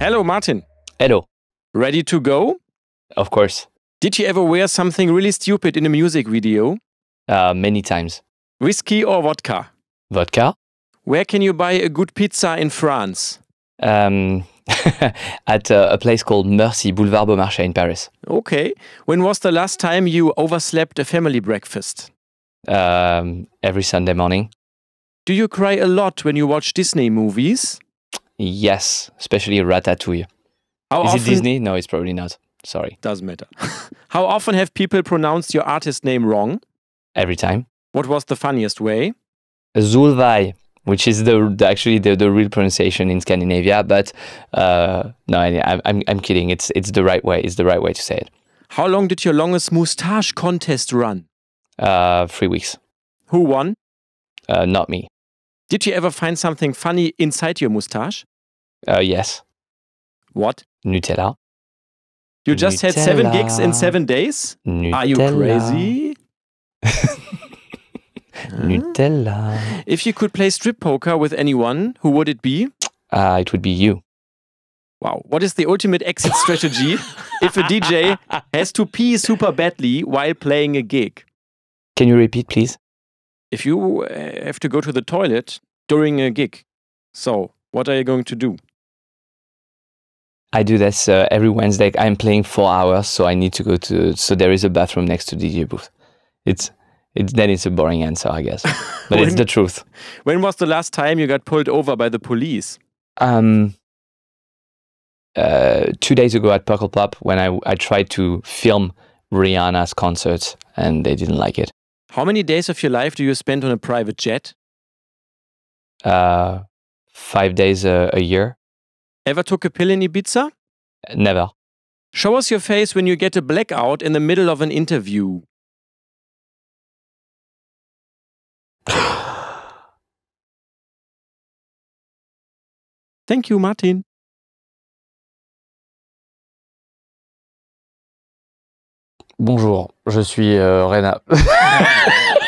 Hello, Martin. Hello. Ready to go? Of course. Did you ever wear something really stupid in a music video? Uh, many times. Whiskey or vodka? Vodka. Where can you buy a good pizza in France? Um, at uh, a place called Mercy Boulevard Beaumarchais in Paris. Okay. When was the last time you overslept a family breakfast? Um, every Sunday morning. Do you cry a lot when you watch Disney movies? Yes, especially Ratatouille. How Is it Disney? No, it's probably not. Sorry. Doesn't matter. How often have people pronounced your artist name wrong? Every time. What was the funniest way? Zulvai, which is the, the actually the, the real pronunciation in Scandinavia, but uh, no, I, I'm I'm kidding. It's it's the right way. It's the right way to say it. How long did your longest moustache contest run? Uh, three weeks. Who won? Uh, not me. Did you ever find something funny inside your mustache? Uh, yes. What? Nutella. You just Nutella. had seven gigs in seven days? Nutella. Are you crazy? Nutella. If you could play strip poker with anyone, who would it be? Uh, it would be you. Wow. What is the ultimate exit strategy if a DJ has to pee super badly while playing a gig? Can you repeat, please? if you uh, have to go to the toilet during a gig, so what are you going to do? I do this uh, every Wednesday. I'm playing four hours, so I need to go to. So there is a bathroom next to DJ booth. It's it's then it's a boring answer, I guess, but when, it's the truth. When was the last time you got pulled over by the police? Um, uh, two days ago at Puckle Pop when I I tried to film Rihanna's concert and they didn't like it. How many days of your life do you spend on a private jet? Uh, five days a, a year. Ever took a pill in Ibiza? Never. Show us your face when you get a blackout in the middle of an interview. Thank you, Martin. Bonjour, je suis euh, Rena.